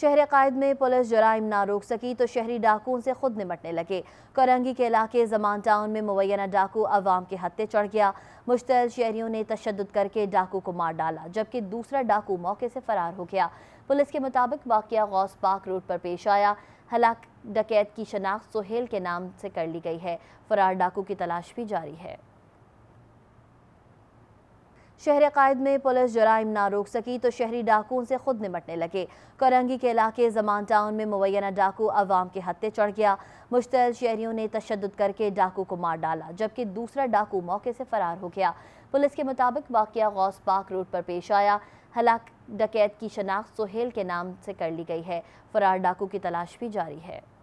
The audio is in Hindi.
शहर कायद में पुलिस जराइम ना रोक सकी तो शहरी डाकुओं से खुद निमटने लगे करंगी के इलाके जमान टाउन में मुबैना डाकू अवाम के हत्ते चढ़ गया मुश्तल शहरियों ने तशद करके डाकू को मार डाला जबकि दूसरा डाकू मौके से फरार हो गया पुलिस के मुताबिक वाक़ गौस पाक रोड पर पेश आया हलाक डकैत की शनाख्त सोहेल के नाम से कर ली गई है फरार डाकू की तलाश भी जारी है शहर कायद में पुलिस जराइम ना रोक सकी तो शहरी डाकुओं से खुद निमटने लगे करंगी के इलाके जमान टाउन में मुबैना डाकू अवाम के हत्ते चढ़ गया मुश्तल शहरियों ने तशद करके डाकू को मार डाला जबकि दूसरा डाकू मौके से फरार हो गया पुलिस के मुताबिक वाक़ गौस पाक रोड पर पेश आया हलाक डकैत की शनाख्त सोहेल के नाम से कर ली गई है फरार डाकू की तलाश भी जारी है